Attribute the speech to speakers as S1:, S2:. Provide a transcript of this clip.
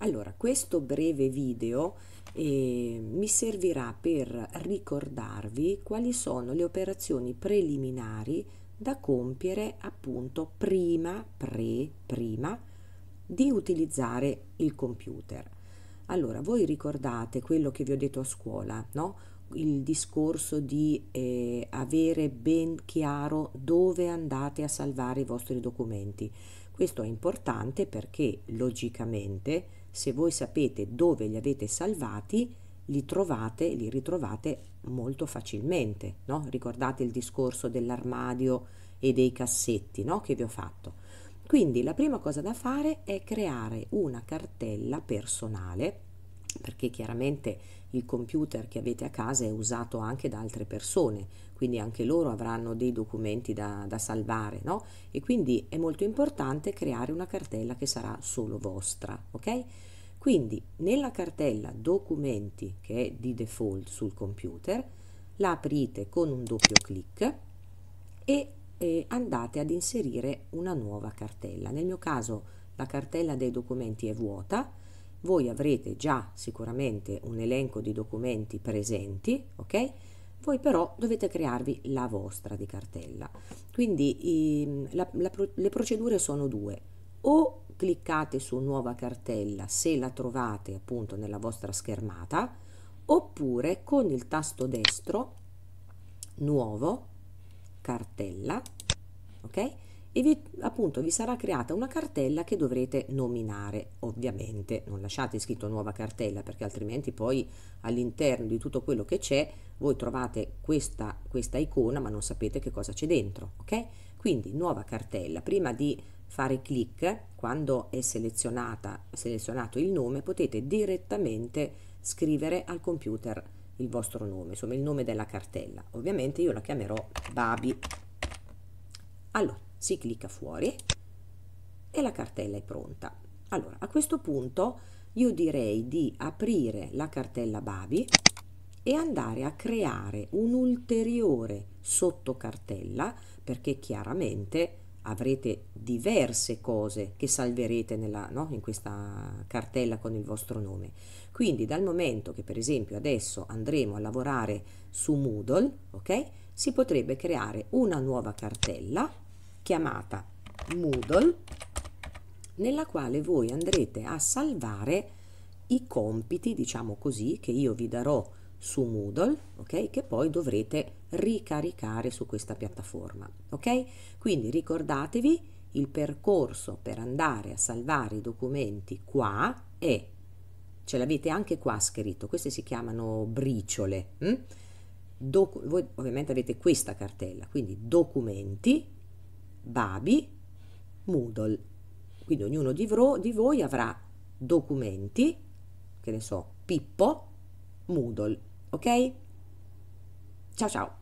S1: Allora, questo breve video eh, mi servirà per ricordarvi quali sono le operazioni preliminari da compiere appunto prima, pre, prima di utilizzare il computer. Allora, voi ricordate quello che vi ho detto a scuola, no? Il discorso di eh, avere ben chiaro dove andate a salvare i vostri documenti. Questo è importante perché logicamente se voi sapete dove li avete salvati, li trovate, li ritrovate molto facilmente. No? Ricordate il discorso dell'armadio e dei cassetti no? che vi ho fatto. Quindi la prima cosa da fare è creare una cartella personale perché chiaramente il computer che avete a casa è usato anche da altre persone, quindi anche loro avranno dei documenti da, da salvare, no? E quindi è molto importante creare una cartella che sarà solo vostra, ok? Quindi nella cartella documenti che è di default sul computer, la aprite con un doppio clic e eh, andate ad inserire una nuova cartella. Nel mio caso la cartella dei documenti è vuota voi avrete già sicuramente un elenco di documenti presenti, ok? Voi però dovete crearvi la vostra di cartella. Quindi i, ehm, la, la, le procedure sono due. O cliccate su nuova cartella se la trovate appunto nella vostra schermata, oppure con il tasto destro nuovo cartella, ok? e vi, appunto vi sarà creata una cartella che dovrete nominare, ovviamente non lasciate scritto nuova cartella perché altrimenti poi all'interno di tutto quello che c'è voi trovate questa, questa icona ma non sapete che cosa c'è dentro, ok? Quindi nuova cartella, prima di fare clic, quando è selezionato il nome potete direttamente scrivere al computer il vostro nome, insomma il nome della cartella. Ovviamente io la chiamerò Babi. Allora, si clicca fuori e la cartella è pronta. Allora, a questo punto io direi di aprire la cartella Bavi e andare a creare un'ulteriore sottocartella perché chiaramente avrete diverse cose che salverete nella, no? in questa cartella con il vostro nome. Quindi dal momento che per esempio adesso andremo a lavorare su Moodle, ok? Si potrebbe creare una nuova cartella chiamata Moodle nella quale voi andrete a salvare i compiti, diciamo così, che io vi darò su Moodle, ok? Che poi dovrete ricaricare su questa piattaforma, ok? Quindi ricordatevi il percorso per andare a salvare i documenti qua è ce l'avete anche qua scritto, queste si chiamano briciole. Hm? voi ovviamente avete questa cartella, quindi documenti Babi, Moodle. Quindi ognuno di, di voi avrà documenti, che ne so, Pippo, Moodle, ok? Ciao ciao!